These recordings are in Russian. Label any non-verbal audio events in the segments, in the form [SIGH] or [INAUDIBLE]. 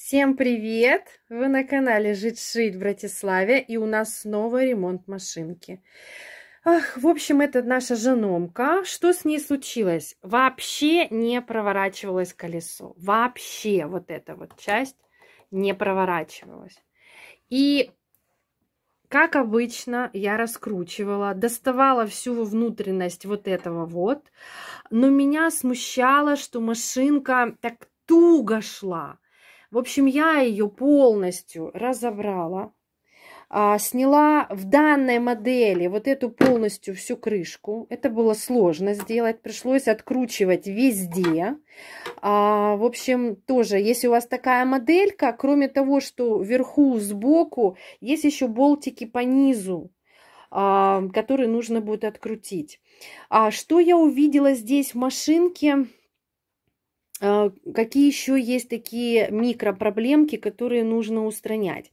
Всем привет! Вы на канале Жить-Шить в Братиславе и у нас снова ремонт машинки. Ах, в общем, это наша женомка. Что с ней случилось? Вообще не проворачивалось колесо. Вообще вот эта вот часть не проворачивалась. И как обычно, я раскручивала, доставала всю внутренность вот этого вот, но меня смущало, что машинка так туго шла. В общем, я ее полностью разобрала, а, сняла в данной модели вот эту полностью всю крышку. Это было сложно сделать, пришлось откручивать везде. А, в общем, тоже, если у вас такая моделька, кроме того, что вверху, сбоку, есть еще болтики по низу, а, которые нужно будет открутить. А Что я увидела здесь в машинке? А, какие еще есть такие микропроблемки, которые нужно устранять?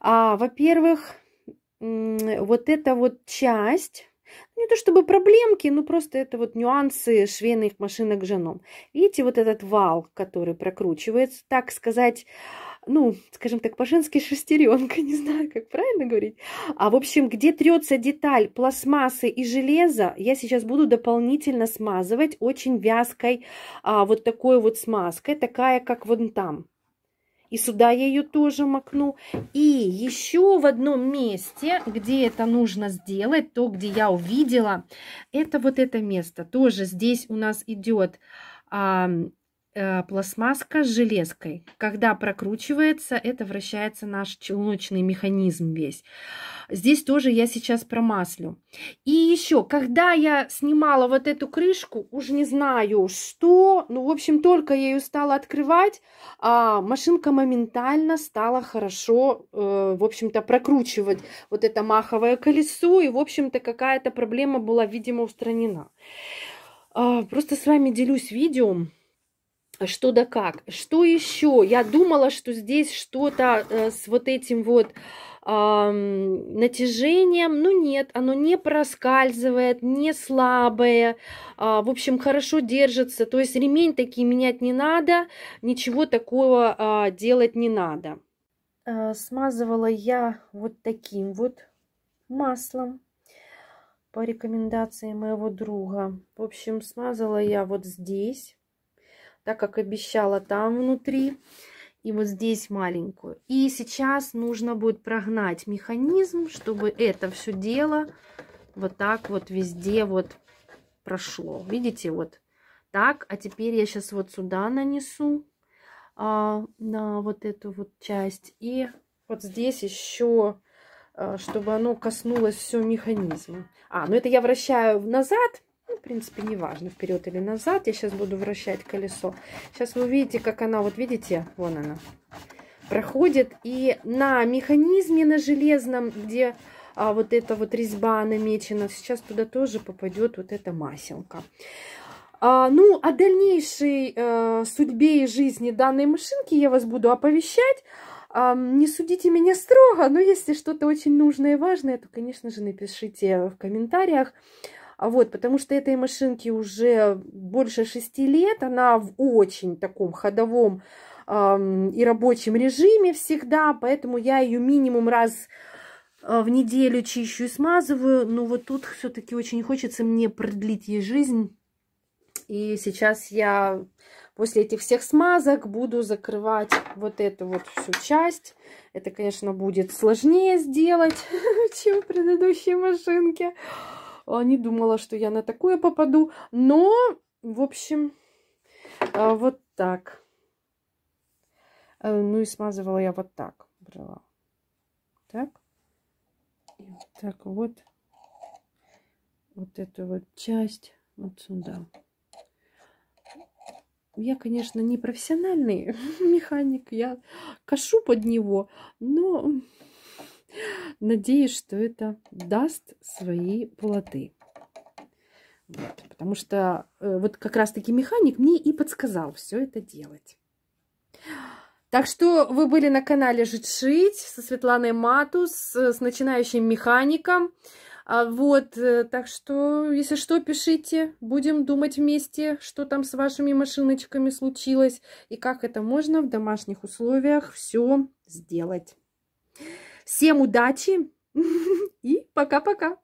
А, во-первых, вот эта вот часть, ну, не то чтобы проблемки, но просто это вот нюансы швейных машинок женом. Видите, вот этот вал, который прокручивается, так сказать, ну, скажем так, по-женски шестеренка, [LAUGHS] не знаю, как правильно говорить. А, в общем, где трется деталь пластмассы и железа, я сейчас буду дополнительно смазывать очень вязкой а, вот такой вот смазкой, такая, как вон там. И сюда я ее тоже макну. И еще в одном месте, где это нужно сделать, то, где я увидела, это вот это место. Тоже здесь у нас идет а, Э, пластмасска с железкой. Когда прокручивается, это вращается наш челночный механизм весь. Здесь тоже я сейчас промаслю. И еще, когда я снимала вот эту крышку, уж не знаю что, ну, в общем, только я ее стала открывать, а машинка моментально стала хорошо, э, в общем-то, прокручивать вот это маховое колесо, и, в общем-то, какая-то проблема была, видимо, устранена. А, просто с вами делюсь видео что да как. Что еще? Я думала, что здесь что-то э, с вот этим вот натяжением, ну нет, оно не проскальзывает, не слабое, а, в общем, хорошо держится, то есть ремень такие менять не надо, ничего такого а, делать не надо. Э, смазывала я вот таким вот маслом по рекомендации моего друга. В общем, смазала я вот здесь так как обещала там внутри, и вот здесь маленькую. И сейчас нужно будет прогнать механизм, чтобы это все дело вот так вот везде вот прошло. Видите, вот так. А теперь я сейчас вот сюда нанесу а, на вот эту вот часть. И вот здесь еще, а, чтобы оно коснулось все механизма. А, ну это я вращаю назад, ну, в принципе, неважно, вперед или назад. Я сейчас буду вращать колесо. Сейчас вы увидите, как она, вот видите, вон она, проходит. И на механизме, на железном, где а, вот эта вот резьба намечена, сейчас туда тоже попадет вот эта маселка. А, ну, о дальнейшей э, судьбе и жизни данной машинки я вас буду оповещать. не судите меня строго, но если что-то очень нужное и важное, то, конечно же, напишите в комментариях. А вот, потому что этой машинке уже больше шести лет, она в очень таком ходовом э, и рабочем режиме всегда, поэтому я ее минимум раз а, в неделю чищу и смазываю, но вот тут все-таки очень хочется мне продлить ей жизнь. И сейчас я после этих всех смазок буду закрывать вот эту вот всю часть. Это, конечно, будет сложнее сделать, [LAUGHS] чем в предыдущей машинке. А, не думала, что я на такое попаду. Но, в общем, а, вот так. Э, ну и смазывала я вот так. Брала. Так. И вот так вот. Вот эту вот часть. Вот сюда. Я, конечно, не профессиональный [LAUGHS] механик. Я кашу под него. Но Надеюсь, что это даст свои плоды. Вот, потому что э, вот как раз-таки механик мне и подсказал все это делать. Так что вы были на канале Жить-Шить со Светланой Матус, э, с, начинающим механиком. А, вот, э, так что, если что, пишите. Будем думать вместе, что там с вашими машиночками случилось и как это можно в домашних условиях все сделать. Всем удачи [LAUGHS] и пока-пока!